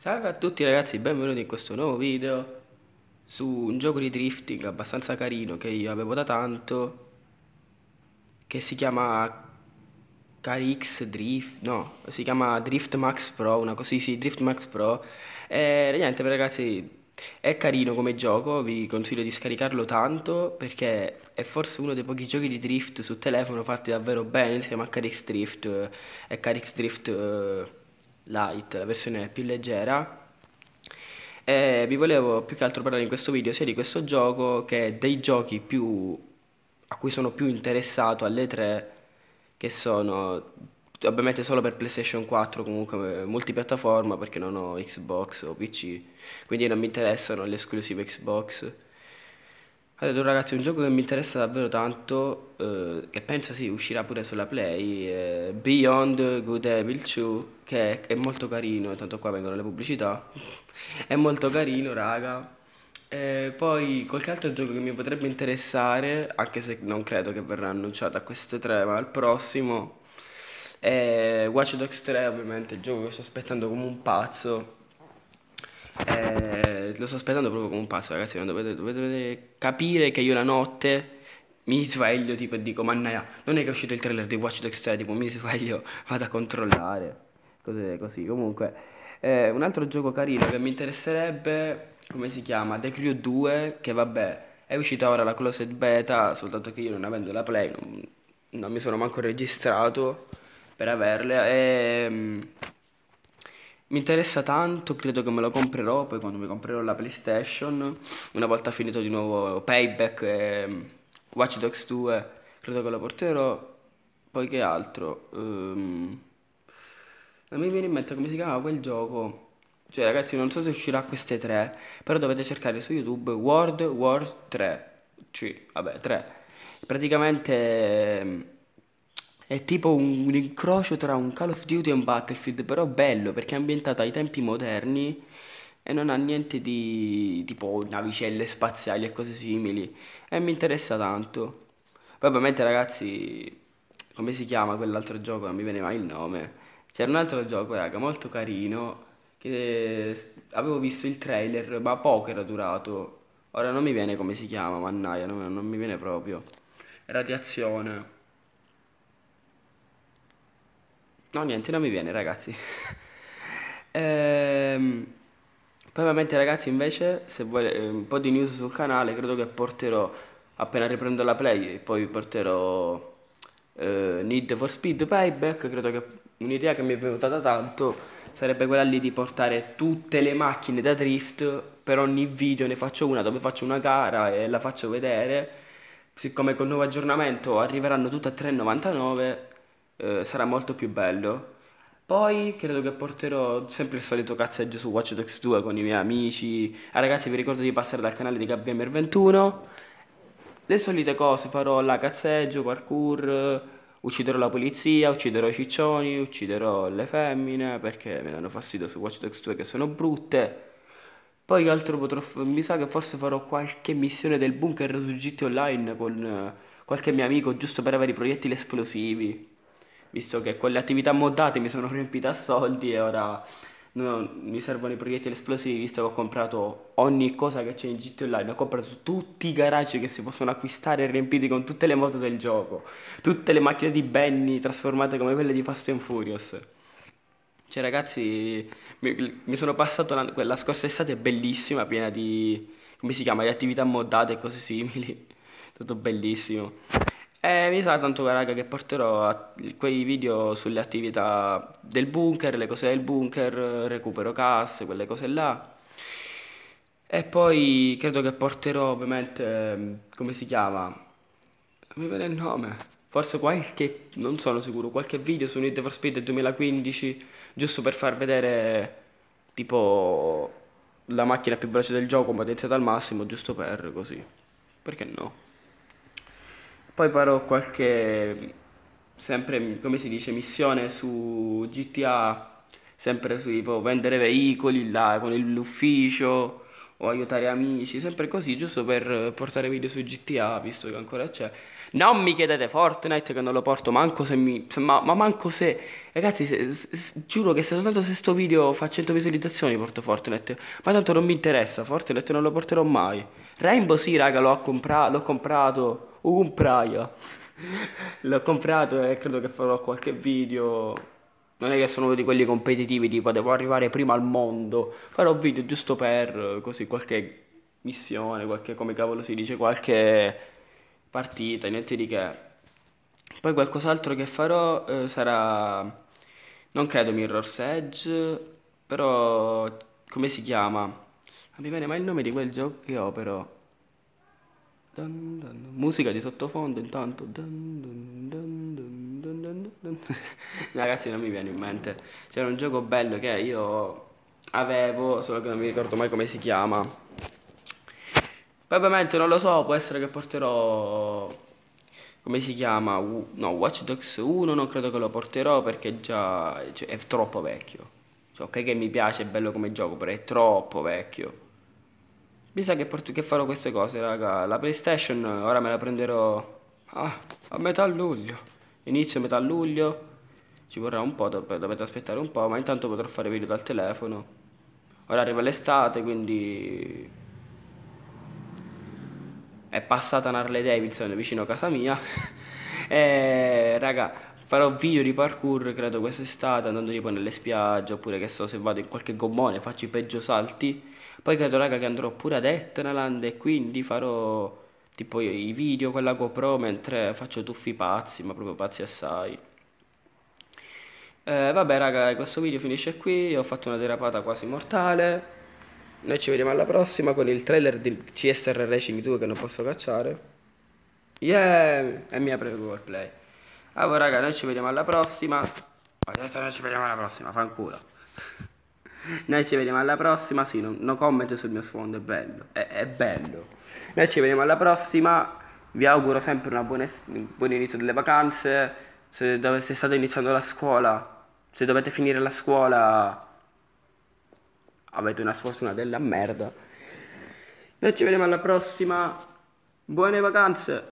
Salve a tutti ragazzi, benvenuti in questo nuovo video su un gioco di drifting abbastanza carino che io avevo da tanto che si chiama Carix Drift, no, si chiama Drift Max Pro, una cosa sì, Drift Max Pro e niente ragazzi è carino come gioco, vi consiglio di scaricarlo tanto perché è forse uno dei pochi giochi di drift su telefono fatti davvero bene insieme a Carix Drift eh, e CarX Drift... Eh, Light, la versione più leggera. E vi volevo più che altro parlare in questo video sia di questo gioco che dei giochi più a cui sono più interessato alle tre che sono ovviamente solo per PlayStation 4, comunque eh, multipiattaforma perché non ho Xbox o PC, quindi non mi interessano le esclusive Xbox. Ha detto ragazzi un gioco che mi interessa davvero tanto, eh, che penso sì uscirà pure sulla Play, eh, Beyond Good Evil 2, che è, è, molto carino, tanto qua vengono le pubblicità, è molto carino raga. Eh, poi qualche altro gioco che mi potrebbe interessare, anche se non credo che verrà annunciato a queste tre, ma al prossimo, è Watch Dogs 3 ovviamente, il gioco che sto aspettando come un pazzo. Eh, lo sto aspettando proprio come un pazzo, ragazzi. Non dovete, dovete capire che io la notte mi sveglio tipo e dico mannaia non è che è uscito il trailer di Watch Dogs 3 tipo mi sveglio vado a controllare Cos'è così comunque eh, un altro gioco carino che mi interesserebbe come si chiama The Crew 2 che vabbè è uscita ora la closed beta soltanto che io non avendo la play non, non mi sono manco registrato per averle e ehm, mi interessa tanto, credo che me lo comprerò poi quando mi comprerò la PlayStation, una volta finito di nuovo Payback e mm, Watch Dogs 2, credo che lo porterò. Poi che altro? Um, non mi viene in mente come si chiama quel gioco. Cioè ragazzi non so se uscirà queste tre, però dovete cercare su YouTube World War 3. C, vabbè 3. Praticamente ehm, è tipo un, un incrocio tra un Call of Duty e un Battlefield, però bello perché è ambientato ai tempi moderni e non ha niente di tipo navicelle spaziali e cose simili. E mi interessa tanto. Poi ovviamente ragazzi, come si chiama quell'altro gioco? Non mi viene mai il nome. C'era un altro gioco, raga, molto carino, che avevo visto il trailer, ma poco era durato. Ora non mi viene come si chiama, mannaia, non, non mi viene proprio. Radiazione. No, niente, non mi viene, ragazzi. ehm, poi ovviamente, ragazzi, invece, se vuole eh, un po' di news sul canale, credo che porterò, appena riprendo la play, poi porterò eh, Need for Speed Payback, credo che un'idea che mi è venuta da tanto sarebbe quella lì di portare tutte le macchine da drift per ogni video ne faccio una dove faccio una gara e la faccio vedere siccome col nuovo aggiornamento arriveranno tutte a 3,99 eh, sarà molto più bello. Poi credo che porterò sempre il solito cazzeggio su Watch Dogs 2 con i miei amici. Ah, ragazzi, vi ricordo di passare dal canale di GabGamer21. Le solite cose, farò la cazzeggio, parkour, ucciderò la polizia, ucciderò i ciccioni, ucciderò le femmine perché mi danno fastidio su Watch Dogs 2 che sono brutte. Poi altro potrò Mi sa che forse farò qualche missione del bunker su GT Online con eh, qualche mio amico giusto per avere i proiettili esplosivi visto che con le attività moddate mi sono riempita a soldi e ora non, mi servono i proiettili esplosivi, visto che ho comprato ogni cosa che c'è in GT Online, ho comprato tutti i garage che si possono acquistare riempiti con tutte le moto del gioco, tutte le macchine di Benny trasformate come quelle di Fast and Furious. Cioè ragazzi, mi, mi sono passato la, la scorsa estate bellissima, piena di, come si chiama, di attività moddate e cose simili. È stato bellissimo. Eh, mi sa tanto raga che porterò a, quei video sulle attività del bunker, le cose del bunker, recupero casse, quelle cose là. E poi credo che porterò ovviamente, ehm, come si chiama? Non mi viene il nome. Forse qualche, non sono sicuro, qualche video su Need for Speed 2015, giusto per far vedere tipo la macchina più veloce del gioco potenziata al massimo, giusto per così. Perché no? Poi farò qualche, sempre come si dice, missione su GTA, sempre su tipo vendere veicoli là con l'ufficio o aiutare amici, sempre così, giusto per portare video su GTA, visto che ancora c'è. Non mi chiedete Fortnite che non lo porto, manco se mi... Se, ma, ma, manco se... Ragazzi, se, se, giuro che se soltanto se sto video fa 100 visualizzazioni porto Fortnite, ma tanto non mi interessa, Fortnite non lo porterò mai. Rainbow sì, raga, l'ho, compra- l'ho comprato, un praia. l'ho comprato e credo che farò qualche video non è che sono uno di quelli competitivi tipo devo arrivare prima al mondo, farò video giusto per eh, così qualche missione, qualche come cavolo si dice, qualche partita, niente di che. Poi qualcos'altro che farò eh, sarà non credo Mirror's Edge, però come si chiama? Non mi viene mai il nome di quel gioco che ho però. Dun, dun, musica di sottofondo intanto. Dun, Ragazzi non mi viene in mente. C'era un gioco bello che io avevo, solo che non mi ricordo mai come si chiama. Poi ovviamente non lo so, può essere che porterò... Come si chiama? No, Watch Dogs 1 non credo che lo porterò perché già cioè, è troppo vecchio. Cioè, ok che mi piace, è bello come gioco, però è troppo vecchio. Mi sa che, porto, che farò queste cose, raga. La PlayStation ora me la prenderò ah, a metà luglio. Inizio metà luglio. Ci vorrà un po', dov dovete aspettare un po', ma intanto potrò fare video dal telefono. Ora arriva l'estate, quindi... È passata un Harley Davidson vicino a casa mia. e, eh, raga, farò video di parkour credo quest'estate andando tipo nelle spiagge oppure che so se vado in qualche gommone faccio i peggio salti poi credo raga che andrò pure ad Etnaland e quindi farò tipo i video con la GoPro mentre faccio tuffi pazzi ma proprio pazzi assai eh, vabbè raga questo video finisce qui ho fatto una derapata quasi mortale noi ci vediamo alla prossima con il trailer di CSR Racing 2 che non posso cacciare yeah e mi mia prego play allora ah, boh, raga, noi ci vediamo alla prossima. Adesso noi ci vediamo alla prossima, fanculo. Noi ci vediamo alla prossima, sì, non, no commento sul mio sfondo, è bello, è, è, bello. Noi ci vediamo alla prossima, vi auguro sempre buone, un buon inizio delle vacanze, se, dove, se state iniziando la scuola, se dovete finire la scuola, avete una sfortuna della merda. Noi ci vediamo alla prossima, buone vacanze!